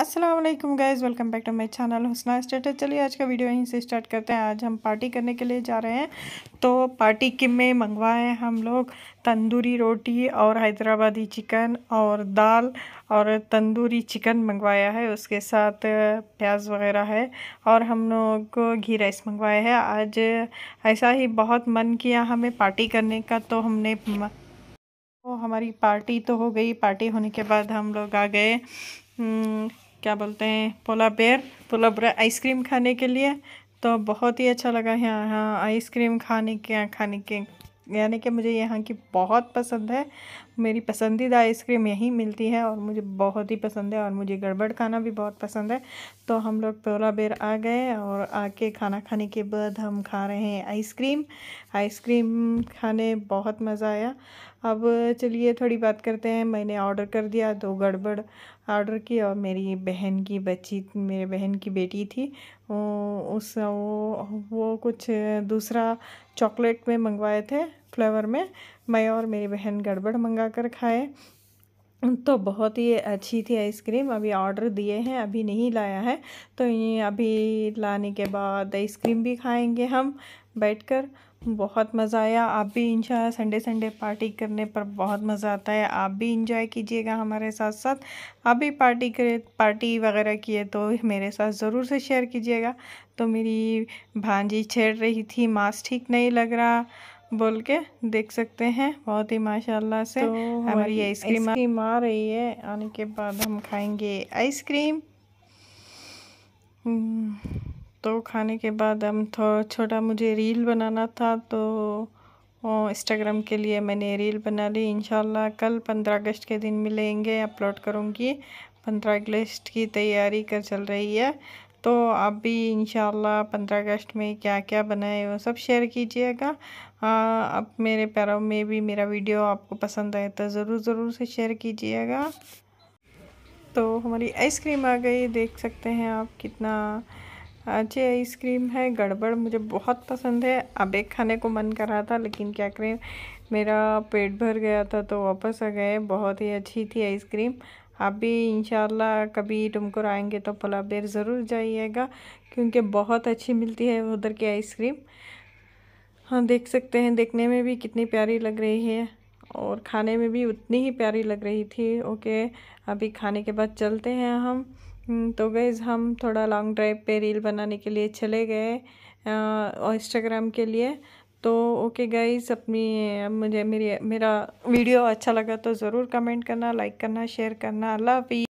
Aslam guys welcome back to my channel Husna status चलिए आज का वीडियो यहीं से स्टार्ट करते हैं आज हम पार्टी करने के लिए जा रहे हैं तो पार्टी के में मंगवाए हम लोग तंदूरी रोटी और हैदराबादी चिकन और दाल और तंदूरी चिकन मंगवाया है उसके साथ प्याज वगैरह है और हम लोग को घी राइस मंगवाया है आज ऐसा ही बहुत मन किया हमें पार्टी करने का तो हमने तो हमारी पार्टी तो हो गई पार्टी होने के बाद हम लोग आ गए हम्म, क्या बोलते हैं पोला बेर पोला बेर आइसक्रीम खाने के लिए तो बहुत ही अच्छा लगा यहाँ आइसक्रीम खाने के खाने के यानी कि मुझे यहाँ की बहुत पसंद है मेरी पसंदीदा आइसक्रीम यहीं मिलती है और मुझे बहुत ही पसंद है और मुझे गड़बड़ खाना भी बहुत पसंद है तो हम लोग पोला बेर आ गए और आके खाना खाने के बाद हम खा रहे हैं आइसक्रीम आइसक्रीम खाने बहुत मज़ा आया अब चलिए थोड़ी बात करते हैं मैंने ऑर्डर कर दिया तो गड़बड़ ऑर्डर की और मेरी बहन की बच्ची मेरे बहन की बेटी थी उस वो वो कुछ दूसरा चॉकलेट में मंगवाए थे फ्लेवर में मैं और मेरी बहन गड़बड़ मंगा कर खाए तो बहुत ही अच्छी थी आइसक्रीम अभी ऑर्डर दिए हैं अभी नहीं लाया है तो ये अभी लाने के बाद आइसक्रीम भी खाएंगे हम बैठकर बहुत मज़ा आया आप भी इंजॉय संडे संडे पार्टी करने पर बहुत मज़ा आता है आप भी इंजॉय कीजिएगा हमारे साथ साथ आप भी पार्टी करे पार्टी वगैरह किए तो मेरे साथ ज़रूर से शेयर कीजिएगा तो मेरी भांजी छेड़ रही थी मास्क ठीक नहीं लग रहा बोल के देख सकते हैं बहुत ही माशाल्लाह से तो हमारी आइसक्रीम आइसक्रीम आ रही है आने के बाद हम खाएंगे आइसक्रीम हम्म, तो खाने के बाद हम थोड़ा छोटा मुझे रील बनाना था तो इंस्टाग्राम के लिए मैंने रील बना ली इनशाला कल पंद्रह अगस्त के दिन मिलेंगे अपलोड करूँगी पंद्रह अगस्त की तैयारी कर चल रही है तो आप भी इन पंद्रह अगस्त में क्या क्या बनाए वो सब शेयर कीजिएगा अब मेरे पैरों में भी मेरा वीडियो आपको पसंद आए तो ज़रूर ज़रूर से शेयर कीजिएगा तो हमारी आइसक्रीम आ गई देख सकते हैं आप कितना अच्छी आइसक्रीम है गड़बड़ मुझे बहुत पसंद है अब एक खाने को मन कर रहा था लेकिन क्या करें मेरा पेट भर गया था तो वापस आ गए बहुत ही अच्छी थी आइसक्रीम आप भी इंशाल्लाह कभी टुमकुर आएंगे तो बेर ज़रूर जाइएगा क्योंकि बहुत अच्छी मिलती है उधर की आइसक्रीम हाँ देख सकते हैं देखने में भी कितनी प्यारी लग रही है और खाने में भी उतनी ही प्यारी लग रही थी ओके अभी खाने के बाद चलते हैं हम हम्म, तो गए हम थोड़ा लॉन्ग ड्राइव पे रील बनाने के लिए चले गए इंस्टाग्राम के लिए तो ओके गाइस अपनी मुझे मेरी मेरा वीडियो अच्छा लगा तो ज़रूर कमेंट करना लाइक करना शेयर करना अल्लाह हाफी